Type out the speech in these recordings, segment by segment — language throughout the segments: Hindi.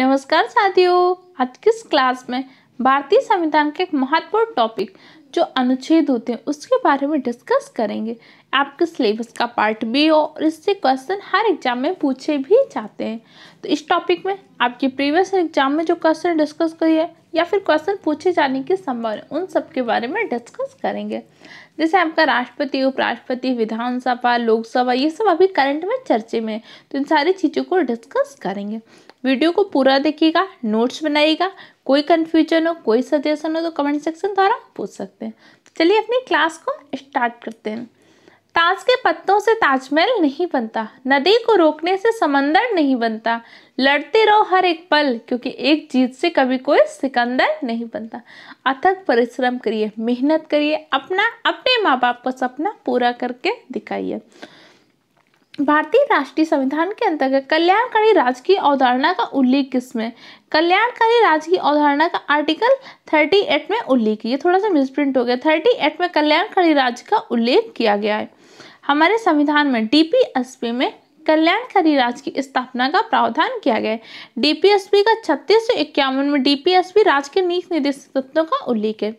नमस्कार साथियों आज किस क्लास में भारतीय संविधान के एक महत्वपूर्ण टॉपिक जो अनुच्छेद होते हैं उसके बारे में डिस्कस करेंगे आपके सिलेबस का पार्ट भी हो और इससे क्वेश्चन हर एग्जाम में पूछे भी जाते हैं तो इस टॉपिक में आपके प्रीवियस एग्जाम में जो क्वेश्चन डिस्कस करिए या फिर क्वेश्चन पूछे जाने की संभावना उन सब के बारे में डिस्कस करेंगे जैसे आपका राष्ट्रपति उपराष्ट्रपति विधानसभा लोकसभा ये सब अभी करंट में चर्चे में तो इन सारी चीज़ों को डिस्कस करेंगे वीडियो को पूरा देखिएगा नोट्स बनाइएगा कोई कन्फ्यूजन हो कोई सजेशन हो तो कमेंट सेक्शन द्वारा पूछ सकते हैं तो चलिए अपनी क्लास को स्टार्ट करते हैं ताज के पत्तों से ताजमहल नहीं बनता नदी को रोकने से समंदर नहीं बनता लड़ते रहो हर एक पल क्योंकि एक जीत से कभी कोई सिकंदर नहीं बनता अथक परिश्रम करिए मेहनत करिए अपना अपने माँ बाप का सपना पूरा करके दिखाइए भारतीय राष्ट्रीय संविधान के अंतर्गत कल्याणकारी राजकीय अवधारणा का उल्लेख किसमें कल्याणकारी राजकीय अवधारणा का आर्टिकल 38 में उल्लेख ये थोड़ा सा मिसप्रिंट हो गया 38 में कल्याणकारी राज्य का उल्लेख किया गया है हमारे संविधान में डीपीएसपी में कल्याणकारी राज्य की स्थापना का प्रावधान किया गया डीपीएसपी का छत्तीस सौ इक्यावन में डीपीएसपी राज्य के नीति निर्देशक तत्वों का उल्लेख है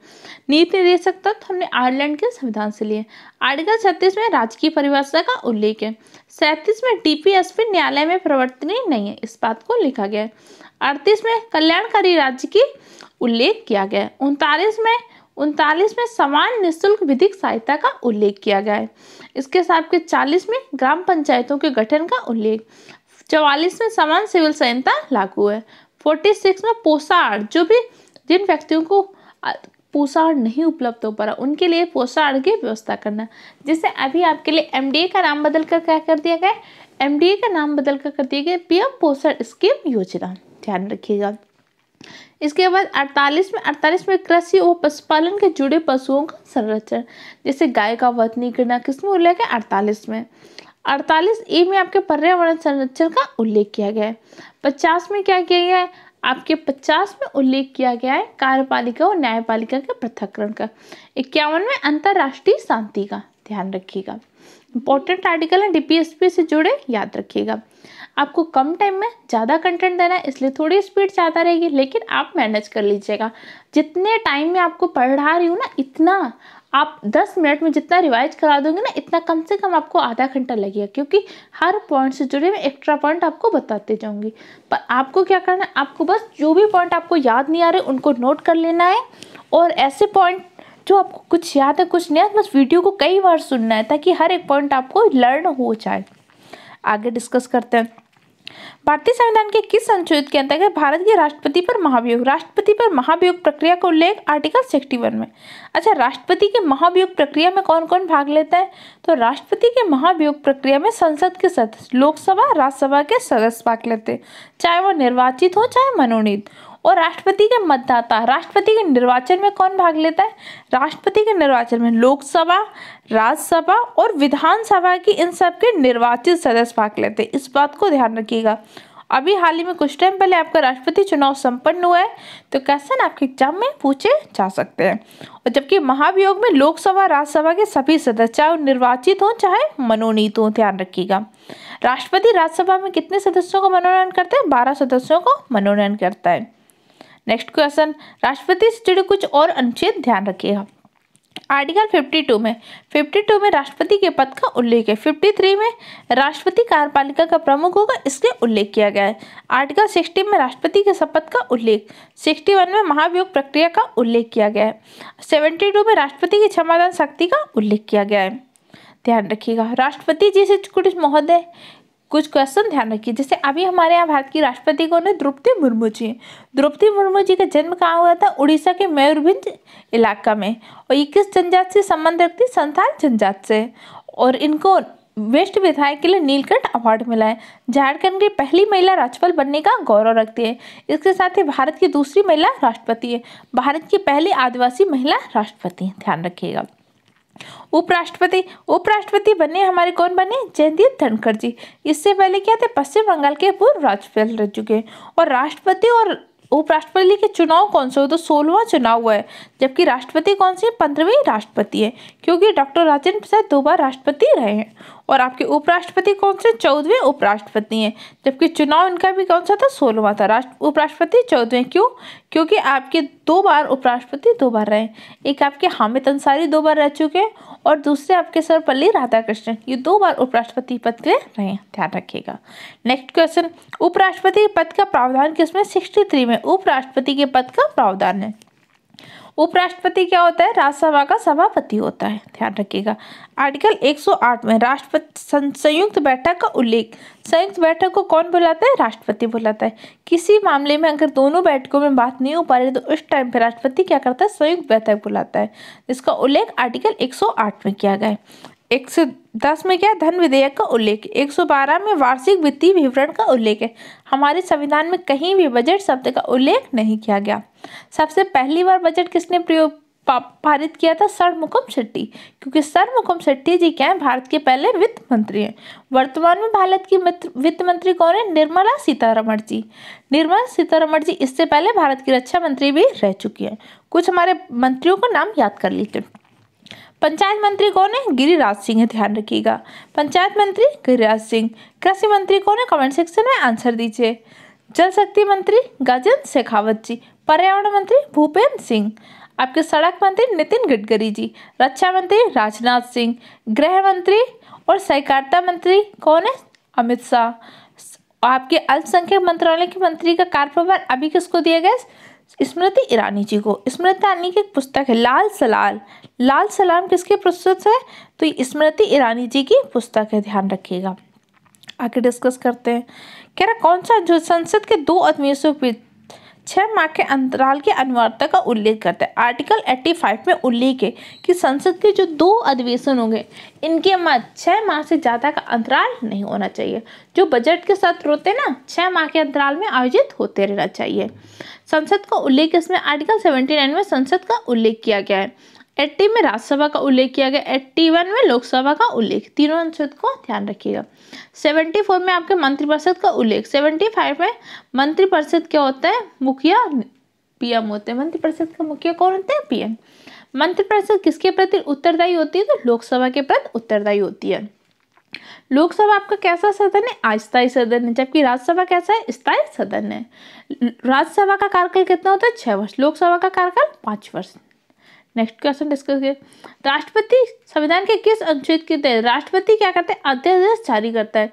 नीति निर्देशक तत्व हमने आयरलैंड के संविधान से लिए आर्टिकल छत्तीस में राज्य की परिभाषा का उल्लेख है सैंतीस में डीपीएसपी न्यायालय में प्रवर्तनी नहीं है इस बात को लिखा गया है अड़तीस में कल्याणकारी राज्य की उल्लेख किया गया है उनतालीस में उनतालीस में समान निःशुल्क विधिक सहायता का उल्लेख किया गया है इसके साथ के चालीस में ग्राम पंचायतों के गठन का उल्लेख चौवालीस में समान सिविल संहिता लागू है फोर्टी सिक्स में पोषाहार जो भी जिन व्यक्तियों को पोषाहार नहीं उपलब्ध हो पा रहा उनके लिए पोषाहार की व्यवस्था करना जैसे अभी आपके लिए एम का नाम बदल कर क्या कर दिया गया एम का नाम बदल कर कर दिया गया पी पोषण स्कीम योजना ध्यान रखिएगा इसके बाद 48 में 48 में कृषि और पशुपालन के जुड़े पशुओं का संरक्षण जैसे गाय का वध नहीं करना किसमें उल्लेख है अड़तालीस में अड़तालीस ए में आपके पर्यावरण संरक्षण का उल्लेख किया गया है पचास में क्या किया गया है आपके पचास में उल्लेख किया गया है कार्यपालिका और न्यायपालिका के पृथककरण का इक्यावन में अंतर्राष्ट्रीय शांति का ध्यान रखिएगा इंपॉर्टेंट आर्टिकल है डीपीएसपी से जुड़े याद रखिएगा आपको कम टाइम में ज़्यादा कंटेंट देना है इसलिए थोड़ी स्पीड ज़्यादा रहेगी लेकिन आप मैनेज कर लीजिएगा जितने टाइम में आपको पढ़ा रही हूँ ना इतना आप 10 मिनट में जितना रिवाइज करा दोगे ना इतना कम से कम आपको आधा घंटा लगेगा क्योंकि हर पॉइंट से जुड़े मैं एक्स्ट्रा पॉइंट आपको बताते जाऊंगी पर आपको क्या करना है आपको बस जो भी पॉइंट आपको याद नहीं आ रहे उनको नोट कर लेना है और ऐसे पॉइंट जो आपको कुछ याद है कुछ नहीं है बस वीडियो को कई बार सुनना है ताकि हर एक पॉइंट आपको लर्न हो जाए आगे डिस्कस करते हैं भारतीय संविधान के किस अनुच्छेद के अंतर्गत भारत के राष्ट्रपति पर महाभियोग राष्ट्रपति पर महाभियोग प्रक्रिया का उल्लेख आर्टिकल सिक्सटी वन में अच्छा राष्ट्रपति के महाभियोग प्रक्रिया में कौन कौन भाग लेता है तो राष्ट्रपति के महाभियोग प्रक्रिया में संसद के सदस्य लोकसभा राज्यसभा के सदस्य भाग लेते हैं चाहे वो निर्वाचित हो चाहे मनोनीत और राष्ट्रपति के मतदाता राष्ट्रपति के निर्वाचन में कौन भाग लेता है राष्ट्रपति के निर्वाचन में लोकसभा राज्यसभा और विधानसभा की इन सब के निर्वाचित सदस्य भाग लेते हैं इस बात को ध्यान रखिएगा अभी हाल ही में कुछ टाइम पहले आपका राष्ट्रपति चुनाव संपन्न हुआ है तो क्वेश्चन आपके एग्जाम में पूछे जा सकते हैं और जबकि महाभियोग में लोकसभा राज्यसभा के सभी सदस्य चाहे निर्वाचित हों चाहे मनोनीत हों ध्यान रखिएगा राष्ट्रपति राज्यसभा में कितने सदस्यों का मनोनयन करते हैं बारह सदस्यों को मनोनयन करता है नेक्स्ट क्वेश्चन राष्ट्रपति से जुड़े कुछ और अनुच्छेद ध्यान रखिएगा आर्टिकल 52 में 52 में राष्ट्रपति के पद का उल्लेख है 53 में राष्ट्रपति कार्यपालिका का प्रमुख होगा इसके उल्लेख किया गया है आर्टिकल 60 में राष्ट्रपति के शपथ का उल्लेख 61 में महाभियोग प्रक्रिया का उल्लेख किया गया है 72 में राष्ट्रपति की क्षमादान शक्ति का उल्लेख किया गया है ध्यान रखिएगा राष्ट्रपति जी से कुछ महोदय कुछ क्वेश्चन ध्यान रखिए जैसे अभी हमारे यहाँ भारत की राष्ट्रपति कौन है द्रौपदी मुर्मू जी द्रौपदी मुर्मू जी का जन्म कहाँ हुआ था उड़ीसा के मयूरभंज इलाका में और ये किस जनजाति से संबंध रखती संथाल जनजात से और इनको वेस्ट विधायक के लिए नीलकंठ अवार्ड मिला है झारखंड की पहली महिला राज्यपाल बनने का गौरव रखती है इसके साथ ही भारत की दूसरी महिला राष्ट्रपति है भारत की पहली आदिवासी महिला राष्ट्रपति ध्यान रखिएगा उपराष्ट्रपति उपराष्ट्रपति बने हमारे कौन बने जयदीप धनखड़ जी इससे पहले क्या थे पश्चिम बंगाल के पूर्व राज्यपाल रह चुके और राष्ट्रपति और उपराष्ट्रपति के चुनाव कौन से हो तो सोलहवां चुनाव हुआ है जबकि राष्ट्रपति कौन से पंद्रहवीं राष्ट्रपति है क्योंकि डॉक्टर राजेंद्र प्रसाद दो बार राष्ट्रपति रहे हैं और आपके उपराष्ट्रपति कौन से चौदहवें उपराष्ट्रपति हैं जबकि चुनाव इनका भी कौन सा था सोलहवा था राष्ट्र उपराष्ट्रपति चौदहवें क्यों क्योंकि आपके दो बार उपराष्ट्रपति दो बार रहे एक आपके हामिद अंसारी दो बार रह चुके हैं और दूसरे आपके सर्वपल्ली राधाकृष्णन ये दो बार उपराष्ट्रपति पद के रहे ध्यान रखिएगा नेक्स्ट क्वेश्चन उपराष्ट्रपति पद का प्रावधान किसमें सिक्सटी थ्री में उपराष्ट्रपति के पद का प्रावधान है उपराष्ट्रपति क्या होता है राज्यसभा का सभापति होता है ध्यान रखिएगा आर्टिकल 108 में राष्ट्रपति संयुक्त बैठक का उल्लेख संयुक्त बैठक को कौन बुलाता है राष्ट्रपति बुलाता है किसी मामले में अगर दोनों बैठकों में बात नहीं हो पा रही तो उस टाइम पर राष्ट्रपति क्या करता है संयुक्त बैठक बुलाता है इसका उल्लेख आर्टिकल एक में किया गया है एक सौ दस में क्या धन विधेयक का उल्लेख एक सौ बारह में वार्षिक वित्तीय विवरण का उल्लेख है हमारे संविधान में कहीं भी बजट शब्द का उल्लेख नहीं किया गया सबसे पहली बार बजट किसने प्रयोग पारित किया था सरमुखम शेट्टी क्योंकि सरमुखम शेट्टी जी क्या है भारत के पहले वित्त मंत्री हैं वर्तमान में भारत की वित्त मंत्री कौन है निर्मला सीतारमण जी निर्मला सीतारमण जी इससे पहले भारत की रक्षा मंत्री भी रह चुकी हैं कुछ हमारे मंत्रियों का नाम याद कर लीजिए पंचायत मंत्री कौन है गिरिराज सिंह है ध्यान रखिएगा पंचायत मंत्री गिरिराज सिंह कृषि मंत्री कौन है कमेंट सेक्शन में आंसर दीजिए जल शक्ति मंत्री गजेंद्र शेखावत जी पर्यावरण मंत्री भूपेंद्र सिंह आपके सड़क मंत्री नितिन गडकरी जी रक्षा मंत्री राजनाथ सिंह गृह मंत्री और सहकारिता मंत्री कौन है अमित शाह आपके अल्पसंख्यक मंत्रालय के मंत्री का कार्यप्रभार अभी किसको दिया गया स्मृति ईरानी जी को स्मृति ईरानी की एक पुस्तक है लाल सलाल लाल सलाम किसकी पुस्तक है तो स्मृति ईरानी जी की पुस्तक है ध्यान रखिएगा आगे डिस्कस करते हैं कह रहा कौन सा जो संसद के दो अधमियों से छः माह के अंतराल की अनिवार्यता का उल्लेख करता है आर्टिकल 85 में उल्लेख है कि संसद के जो दो अधिवेशन होंगे इनके मध्य छः माह से ज़्यादा का अंतराल नहीं होना चाहिए जो बजट के साथ रोते ना छः माह के अंतराल में आयोजित होते रहना चाहिए संसद का उल्लेख इसमें आर्टिकल 79 में संसद का उल्लेख किया गया है एट्टी में राज्यसभा का उल्लेख किया गया एट्टी वन में लोकसभा का उल्लेख तीनों अनुच्छेद को ध्यान रखिएगा सेवेंटी फोर में आपके मंत्रिपरिषद का उल्लेख सेवेंटी फाइव में मंत्रिपरिषद क्या होता है मुखिया पीएम होते हैं मंत्रिपरिषद का मुखिया कौन होते हैं पीएम मंत्रिपरिषद किसके प्रति उत्तरदायी होती है तो लोकसभा के प्रति उत्तरदायी होती है लोकसभा आपका कैसा सदन है अस्थायी सदन है जबकि राज्यसभा कैसा है स्थायी सदन है राज्यसभा का कार्यकाल कितना होता है छः वर्ष लोकसभा का कार्यकाल पाँच वर्ष नेक्स्ट क्वेश्चन डिस्कस किया राष्ट्रपति संविधान के किस अनुच्छेद के तहत राष्ट्रपति क्या करते हैं अध्यादेश जारी करता है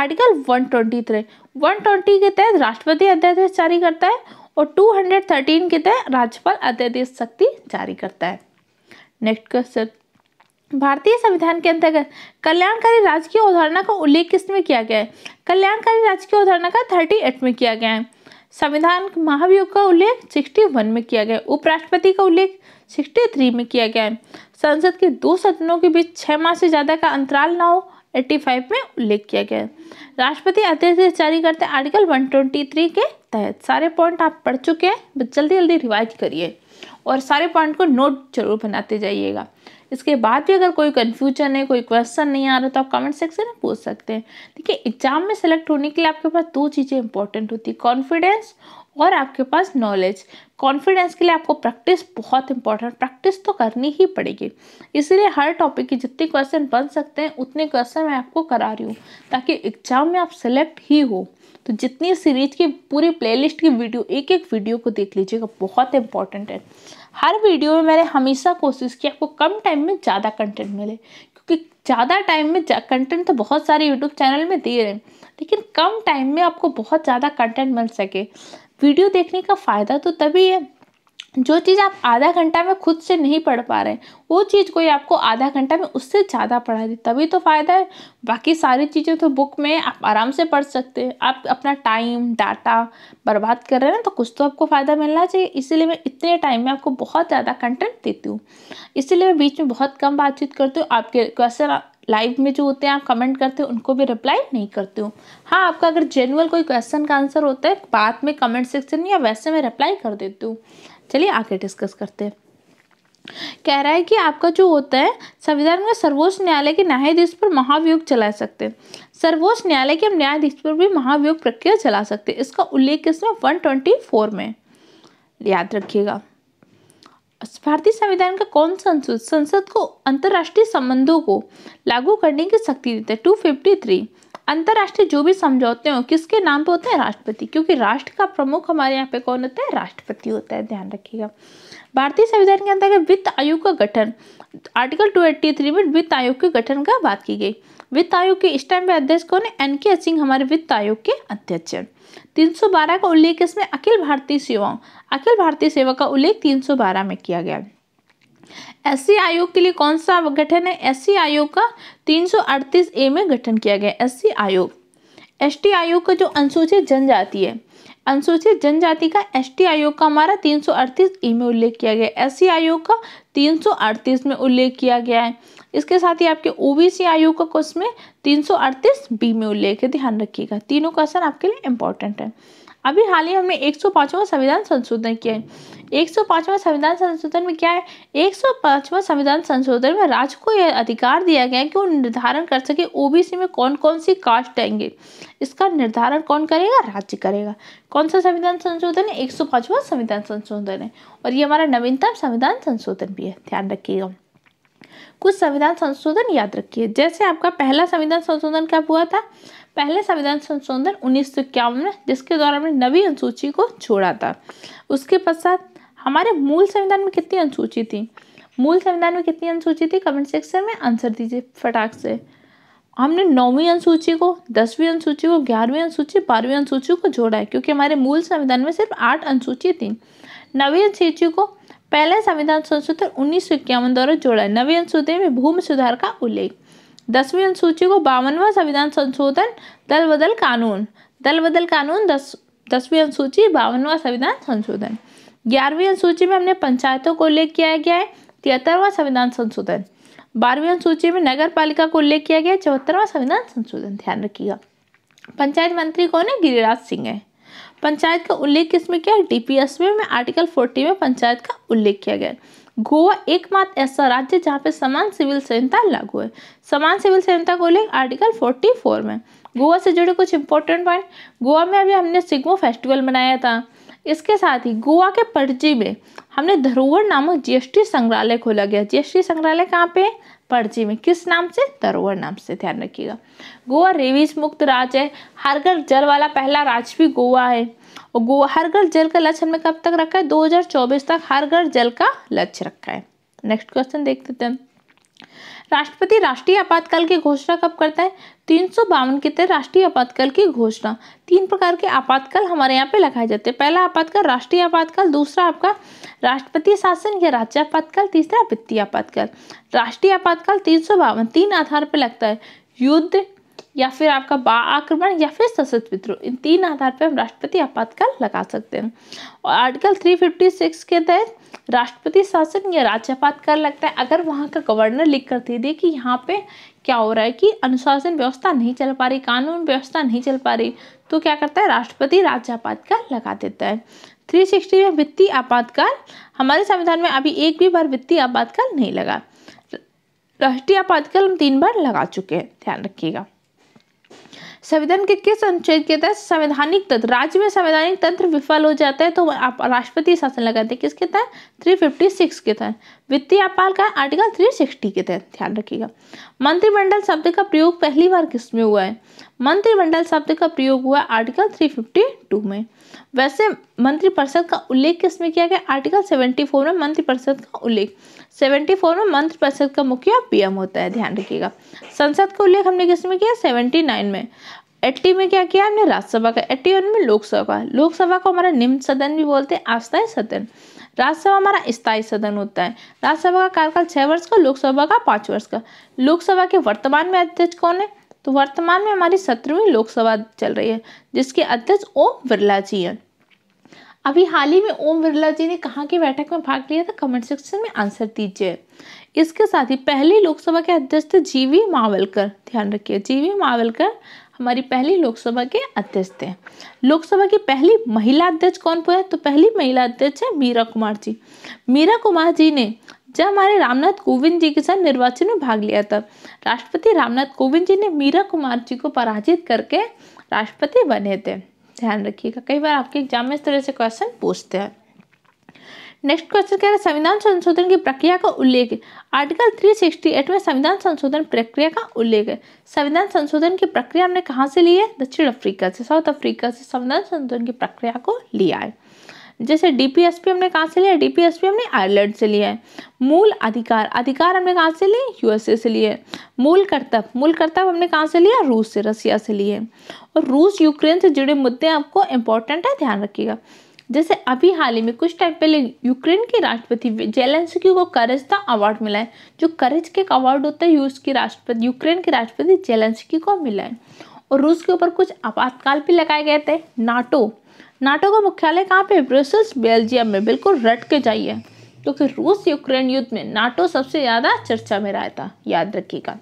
article one twenty three one twenty के तहत राष्ट्रपति अध्यादेश जारी करता है और टू हंड्रेड थर्टीन के तहत राज्यपाल अध्यादेश शक्ति जारी करता है नेक्स्ट क्वेश्चन भारतीय संविधान के अंतर्गत कल्याणकारी राज्य की अवधारणा का उल्लेख किसमें किया गया है कल्याणकारी राज्य की अवधारणा का थर्टी एट में किया गया है संविधान महाभियोग का उल्लेख सिक्सटी वन में किया गया उपराष्ट्रपति का उल्लेख 63 में किया गया है संसद के दो सदनों के बीच छः माह से ज़्यादा का अंतराल ना हो 85 में उल्लेख किया गया है राष्ट्रपति अध्यादेश जारी करते आर्टिकल 123 के तहत सारे पॉइंट आप पढ़ चुके हैं बस जल्दी जल्दी रिवाइज करिए और सारे पॉइंट को नोट जरूर बनाते जाइएगा इसके बाद भी अगर कोई कन्फ्यूजन है कोई क्वेश्चन नहीं आ रहा तो आप कमेंट सेक्शन में पूछ सकते हैं देखिए एग्जाम में सेलेक्ट होने के लिए आपके पास दो चीज़ें इंपॉर्टेंट होती है कॉन्फिडेंस और आपके पास नॉलेज कॉन्फिडेंस के लिए आपको प्रैक्टिस बहुत इंपॉर्टेंट प्रैक्टिस तो करनी ही पड़ेगी इसीलिए हर टॉपिक के जितने क्वेश्चन बन सकते हैं उतने क्वेश्चन मैं आपको करा रही हूँ ताकि एग्जाम में आप सेलेक्ट ही हो तो जितनी सीरीज की पूरी प्लेलिस्ट की वीडियो एक एक वीडियो को देख लीजिएगा बहुत इंपॉर्टेंट है हर वीडियो में मैंने हमेशा कोशिश की आपको कम टाइम में ज़्यादा कंटेंट मिले क्योंकि ज़्यादा टाइम में कंटेंट तो बहुत सारे यूट्यूब चैनल में दे रहे हैं लेकिन कम टाइम में आपको बहुत ज़्यादा कंटेंट मिल सके वीडियो देखने का फ़ायदा तो तभी है जो चीज़ आप आधा घंटा में खुद से नहीं पढ़ पा रहे हैं वो चीज़ कोई आपको आधा घंटा में उससे ज़्यादा पढ़ा दे तभी तो फ़ायदा है बाकी सारी चीज़ें तो बुक में आप आराम से पढ़ सकते हैं आप अपना टाइम डाटा बर्बाद कर रहे हैं ना तो कुछ तो आपको फ़ायदा मिलना चाहिए इसीलिए मैं इतने टाइम में आपको बहुत ज़्यादा कंटेंट देती हूँ इसीलिए मैं बीच में बहुत कम बातचीत करती हूँ आपके क्वेश्चन लाइव में जो होते हैं आप कमेंट करते हो उनको भी रिप्लाई नहीं करती हूँ हाँ आपका अगर जेनुअल कोई क्वेश्चन का आंसर होता है बाद में कमेंट सेक्शन में या वैसे मैं रिप्लाई कर देती हूँ चलिए आगे डिस्कस करते हैं कह रहा है कि आपका जो होता है संविधान में सर्वोच्च न्यायालय के न्यायाधीश पर महाभियोग चला सकते हैं सर्वोच्च न्यायालय के हम न्यायाधीश पर भी महाभियोग प्रक्रिया चला सकते हैं इसका उल्लेख इसमें वन ट्वेंटी फोर में याद रखिएगा भारतीय संविधान का कौन सा अनुच्छेद संसद को अंतर्राष्ट्रीय संबंधों को लागू करने की शक्ति देता है टू फिफ्टी थ्री अंतर्राष्ट्रीय जो भी समझौते हो किसके नाम पे होते हैं राष्ट्रपति क्योंकि राष्ट्र का प्रमुख हमारे यहाँ पे कौन होता है राष्ट्रपति होता है ध्यान रखिएगा भारतीय संविधान के अंतर्गत वित्त आयोग का गठन आर्टिकल 283 में वित्त आयोग के गठन का बात की गई वित्त आयोग के इस टाइम पे अध्यक्ष कौन है एन के सिंह हमारे वित्त आयोग के अध्यक्ष हैं 312 का उल्लेख इसमें अखिल भारतीय सेवाओं अखिल भारतीय सेवा का उल्लेख 312 में किया गया एस आयोग के लिए कौन सा गठन है एस आयोग का तीन ए में गठन किया गया एस आयोग एस आयोग का जो अनुसूचित जनजाति है अनुसूचित जनजाति का एस आयोग का हमारा 338 ए में उल्लेख किया गया एस आयोग का तीन में उल्लेख किया गया है इसके साथ ही आपके ओबीसी आयोग का क्वेश्चन में 338 बी में उल्लेख है ध्यान रखिएगा तीनों क्वेश्चन आपके लिए इंपॉर्टेंट है अभी हाल ही हमने एक सौ संविधान संशोधन किया है एक सौ संविधान संशोधन में क्या है एक सौ संविधान संशोधन में राज्य को यह अधिकार दिया गया है कि वो निर्धारण कर सके ओबीसी में कौन कौन सी कास्ट आएंगे इसका निर्धारण कौन करेगा राज्य करेगा कौन सा संविधान संशोधन है एक संविधान संशोधन है और ये हमारा नवीनतम संविधान संशोधन भी है ध्यान रखिएगा कुछ संविधान संशोधन याद रखिए जैसे आपका पहला संविधान संशोधन कब हुआ था पहले संविधान संशोधन उन्नीस में जिसके द्वारा हमने नवी अनुसूची को छोड़ा था उसके पश्चात हमारे मूल संविधान में कितनी अनुसूची थी मूल संविधान में कितनी अनुसूची थी कमेंट सेक्शन में आंसर दीजिए फटाक से हमने नौवीं अनुसूची को दसवीं अनुसूची को ग्यारहवीं अनुसूची बारहवीं अनुसूची को जोड़ा है क्योंकि हमारे मूल संविधान में सिर्फ आठ अनुसूची थी नवी अनुसूची को पहला संविधान संशोधन उन्नीस द्वारा जोड़ा नवे अनुसूची में भूमि सुधार का उल्लेख दसवीं अनुसूची को बावनवा संविधान संशोधन दल बदल कानून दल बदल कानून दस दसवीं अनुसूची बावनवा संविधान संशोधन ग्यारहवीं अनुसूची में हमने पंचायतों को उल्लेख किया गया है तिहत्तरवा संविधान संशोधन बारहवीं अनुसूची में नगर पालिका को उल्लेख किया गया है चौहत्तरवा संविधान संशोधन ध्यान रखिएगा पंचायत मंत्री कौन है गिरिराज सिंह है पंचायत का उल्लेख किसमें किया डीपीएस में, में आर्टिकल फोर्टी में पंचायत का उल्लेख किया गया गोवा एकमात्र ऐसा राज्य जहाँ पे समान सिविल संहिता लागू है समान सिविल संहिता को उल्लेख आर्टिकल फोर्टी फोर में गोवा से जुड़े कुछ इंपॉर्टेंट पॉइंट गोवा में अभी हमने सिग्मो फेस्टिवल मनाया था इसके साथ ही गोवा के पणजी में हमने धरोहर नामक जीएसटी संग्रहालय खोला गया जीएसटी संग्रहालय कहाँ पे पर्ची में किस नाम से तरोवर नाम से ध्यान रखिएगा गोवा रेबीज मुक्त राज्य है घर जल वाला पहला राज्य भी गोवा है और गोवा घर जल का लक्ष्य हमने कब तक रखा है 2024 तक घर जल का लक्ष्य रखा है नेक्स्ट क्वेश्चन देखते हैं राष्ट्रपति राष्ट्रीय आपातकाल की घोषणा कब करता है तीन सौ बावन के तहत राष्ट्रीय आपातकाल की घोषणा तीन प्रकार के आपातकाल हमारे यहाँ पे लगाए जाते हैं पहला आपातकाल राष्ट्रीय आपातकाल दूसरा आपका राष्ट्रपति शासन या राज्य आपातकाल तीसरा वित्तीय आपातकाल राष्ट्रीय आपातकाल तीन सौ बावन तीन आधार पर लगता है युद्ध या फिर आपका बा आक्रमण या फिर सशस्त्र विद्रोह इन तीन आधार पर हम राष्ट्रपति आपातकाल लगा सकते हैं और आर्टिकल 356 के तहत राष्ट्रपति शासन या राज्य आपातकाल लगता है अगर वहाँ का गवर्नर लिख कर दे दे कि यहाँ पे क्या हो रहा है कि अनुशासन व्यवस्था नहीं चल पा रही कानून व्यवस्था नहीं चल पा रही तो क्या करता है राष्ट्रपति राज्य आपातकाल लगा देता है 360 में वित्तीय आपातकाल हमारे संविधान में अभी एक भी बार वित्तीय आपातकाल नहीं लगा राष्ट्रीय आपातकाल हम तीन बार लगा चुके हैं ध्यान रखिएगा संविधान के किस अनुच्छेद के तहत संवैधानिक तंत्र राज्य में संवैधानिक तंत्र विफल हो जाता है तो आप राष्ट्रपति शासन लगाते हैं किसके तहत थ्री फिफ्टी सिक्स के तहत वित्तीय आपाल का आर्टिकल थ्री सिक्सटी के तहत ध्यान रखिएगा मंत्रिमंडल शब्द का प्रयोग पहली बार किसमें हुआ है मंत्रिमंडल शब्द का प्रयोग हुआ आर्टिकल 352 में वैसे मंत्रिपरिषद का उल्लेख किसमें किया गया आर्टिकल 74 में मंत्रिपरिषद का उल्लेख 74 में मंत्रिपरिषद का मुखिया पीएम होता है ध्यान रखिएगा संसद का उल्लेख हमने किसमें किया 79 में एट्टी में क्या किया हमने राज्यसभा का एट्टी वन में लोकसभा लोकसभा को हमारा निम्न सदन भी बोलते हैं आस्थाई सदन राज्यसभा हमारा स्थायी सदन होता है राज्यसभा का कार्यकाल छः वर्ष का लोकसभा का पाँच वर्ष का लोकसभा के वर्तमान में अध्यक्ष कौन है तो वर्तमान में हमारी सत्रहवीं लोकसभा चल रही है जिसके अध्यक्ष ओम बिरला जी हैं अभी हाल ही में ओम बिरला जी ने कहा की बैठक में भाग लिया था कमेंट सेक्शन में आंसर दीजिए इसके साथ ही पहली लोकसभा के अध्यक्ष थे जीवी मावलकर ध्यान रखिए जीवी मावलकर हमारी पहली लोकसभा के अध्यक्ष थे लोकसभा की पहली महिला अध्यक्ष कौन हुए तो पहली महिला अध्यक्ष है मीरा कुमार जी मीरा कुमार जी ने जब हमारे रामनाथ कोविंद जी के साथ निर्वाचन में भाग लिया था राष्ट्रपति रामनाथ कोविंद जी ने मीरा कुमार जी को पराजित करके राष्ट्रपति बने थे ध्यान रखिएगा कई बार आपके एग्जाम में इस तरह से क्वेश्चन पूछते हैं नेक्स्ट क्वेश्चन कह रहे हैं संविधान संशोधन की प्रक्रिया का उल्लेख आर्टिकल 368 में संविधान संशोधन प्रक्रिया का उल्लेख है संविधान संशोधन की प्रक्रिया हमने कहाँ से ली है दक्षिण अफ्रीका से साउथ अफ्रीका से संविधान संशोधन की प्रक्रिया को लिया है जैसे डीपीएसपी हमने कहाँ से लिया डीपीएसपी हमने आयरलैंड से लिया है मूल अधिकार अधिकार हमने कहाँ से लिए यूएसए से लिए मूल कर्तव्य मूल कर्तव्य हमने कहाँ से लिया रूस से रसिया से लिए और रूस यूक्रेन से जुड़े मुद्दे आपको इंपॉर्टेंट है ध्यान रखिएगा जैसे अभी हाल ही में कुछ टाइम पहले यूक्रेन के राष्ट्रपति जेलेंस्की को करजता अवार्ड मिला है जो करेज के अवार्ड होता है यूएस के राष्ट्रपति यूक्रेन के राष्ट्रपति जेलेंस्की को मिला है और रूस के ऊपर कुछ आपातकाल भी लगाए गए थे नाटो नाटो का मुख्यालय कहाँ पे ब्रसल्स बेल्जियम में बिल्कुल रट के जाइए क्योंकि तो रूस यूक्रेन युद्ध में नाटो सबसे ज़्यादा चर्चा में रहा था याद रखिएगा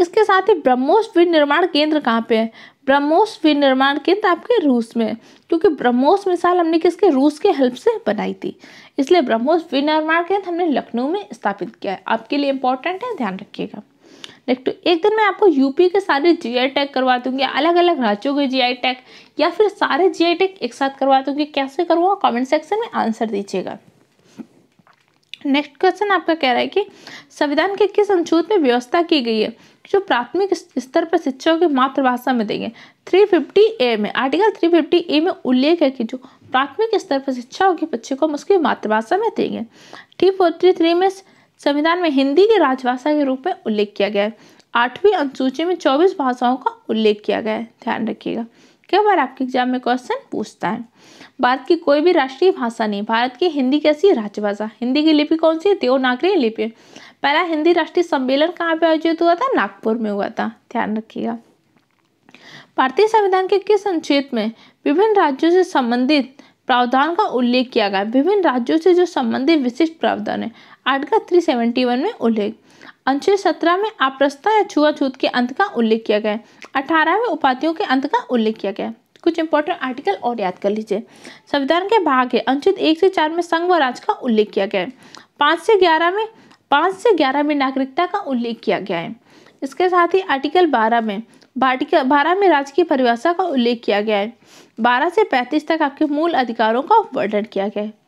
इसके साथ ही ब्रह्मोस विनिर्माण केंद्र कहाँ पे है ब्रह्मोस विनिर्माण केंद्र आपके रूस में क्योंकि ब्रह्मोस मिसाइल हमने किसके रूस के हेल्प से बनाई थी इसलिए ब्रह्मोस विनिर्माण केंद्र हमने लखनऊ में स्थापित किया है आपके लिए इम्पोर्टेंट है ध्यान रखिएगा नेक्स्ट एक दिन मैं आपको यूपी के सारे जीआई टैग करवा दूंगी अलग अलग राज्यों के जीआई टैग या फिर सारे जीआई टैग एक साथ करवा दूंगी कैसे करूँगा कमेंट सेक्शन में आंसर दीजिएगा नेक्स्ट क्वेश्चन आपका कह रहा है कि संविधान के किस अनुच्छेद में व्यवस्था की गई है जो प्राथमिक स्तर पर शिक्षकों की मातृभाषा में देंगे 350 ए में आर्टिकल 350 ए में उल्लेख है कि जो प्राथमिक स्तर पर शिक्षा होगी बच्चे को हम उसकी मातृभाषा में देंगे थ्री फोर्टी थ्री में संविधान में हिंदी की राजभाषा के रूप में उल्लेख किया गया है आठवीं अनुसूची में चौबीस भाषाओं का उल्लेख किया गया है ध्यान रखिएगा कई बार आपके एग्जाम में क्वेश्चन पूछता है भारत की कोई भी राष्ट्रीय भाषा नहीं भारत की हिंदी कैसी राजभाषा हिंदी की लिपि कौन सी है देवनागरी लिपि पहला हिंदी राष्ट्रीय सम्मेलन कहाँ पे आयोजित हुआ था नागपुर में हुआ था ध्यान रखिएगा भारतीय संविधान के किस अनुच्छेद में विभिन्न राज्यों से संबंधित प्रावधान का उल्लेख किया गया विभिन्न राज्यों से जो संबंधित विशिष्ट प्रावधान है आठ का थ्री सेवेंटी वन में उल्लेख अनुच्छेद सत्रह में आप्रस्ता या छुआछूत के अंत का उल्लेख किया गया है अठारह में उपाधियों के अंत का उल्लेख किया गया कुछ इंपॉर्टेंट आर्टिकल और याद कर लीजिए संविधान के भाग है अनुच्छेद एक से चार में संघ व राज का उल्लेख किया गया है पाँच से ग्यारह में पाँच से ग्यारह में नागरिकता का उल्लेख किया गया है इसके साथ ही आर्टिकल बारह में बारह में राज्य की परिभाषा का उल्लेख किया गया है बारह से पैंतीस तक आपके मूल अधिकारों का वर्णन किया गया है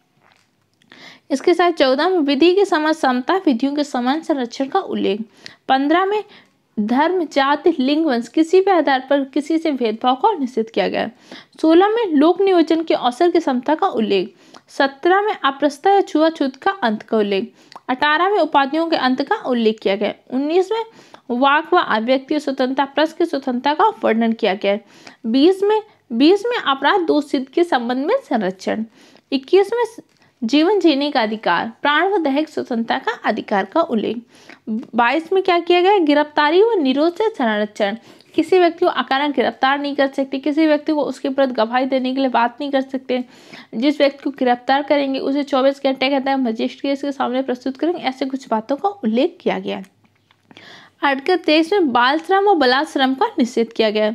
इसके साथ चौदह में विधि के समान समता विधियों के समान संरक्षण का उल्लेख पंद्रह में धर्म जाति लिंग वंश किसी भी आधार पर किसी से भेदभाव को निश्चित किया गया सोलह में लोक नियोजन के अवसर की समता का उल्लेख सत्रह में अप्रस्ता या छुआछूत का अंत का उल्लेख अठारह में उपाधियों के अंत का उल्लेख किया गया उन्नीस में वाक व वा अभिव्यक्ति स्वतंत्रता प्रस की स्वतंत्रता का वर्णन किया गया बीस में बीस में अपराध दो सिद्ध के संबंध में संरक्षण इक्कीस में जीवन जीने का अधिकार प्राण व दैहिक स्वतंत्रता का अधिकार का उल्लेख बाईस में क्या किया गया गिरफ्तारी व निरोध से संरक्षण किसी व्यक्ति को अकारण गिरफ्तार नहीं कर सकते किसी व्यक्ति को उसके प्रति गवाही देने के लिए बात नहीं कर सकते जिस व्यक्ति को गिरफ्तार करेंगे उसे चौबीस घंटे के अंदर मजिस्ट्रेट के सामने प्रस्तुत करेंगे ऐसे कुछ बातों का उल्लेख किया गया आर्टिकल तेईस में बाल श्रम और बलात्म का निषेध किया गया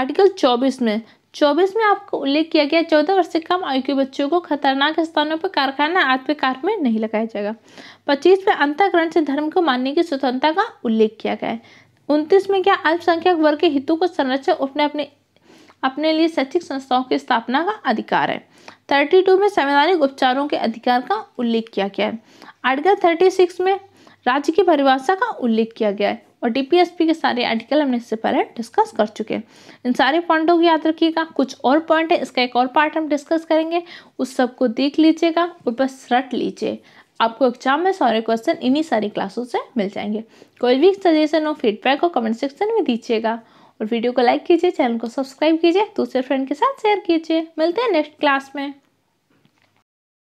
आर्टिकल चौबीस में चौबीस में आपको उल्लेख किया गया चौदह वर्ष से कम आयु के बच्चों को खतरनाक स्थानों पर कारखाना आदि पे कार में नहीं लगाया जाएगा पच्चीस में अंतःकरण से धर्म को मानने की स्वतंत्रता का उल्लेख किया गया है उनतीस में क्या अल्पसंख्यक वर्ग के हितों को संरक्षण अपने अपने अपने लिए शैक्षिक संस्थाओं की स्थापना का अधिकार है थर्टी टू में संवैधानिक उपचारों के अधिकार का उल्लेख किया गया है आर्टिकल थर्टी सिक्स में राज्य की परिभाषा का उल्लेख किया गया है और डीपीएसपी के सारे आर्टिकल हमने इससे पहले डिस्कस कर चुके हैं इन सारे पॉइंटों को याद रखिएगा कुछ और पॉइंट है इसका एक और पार्ट हम डिस्कस करेंगे उस सबको देख लीजिएगा और बस रट लीजिए आपको एग्जाम में सारे क्वेश्चन इन्हीं सारी क्लासों से मिल जाएंगे कोई भी सजेशन और फीडबैक हो कमेंट सेक्शन में दीजिएगा और वीडियो को लाइक कीजिए चैनल को सब्सक्राइब कीजिए दूसरे फ्रेंड के साथ शेयर कीजिए मिलते हैं नेक्स्ट क्लास में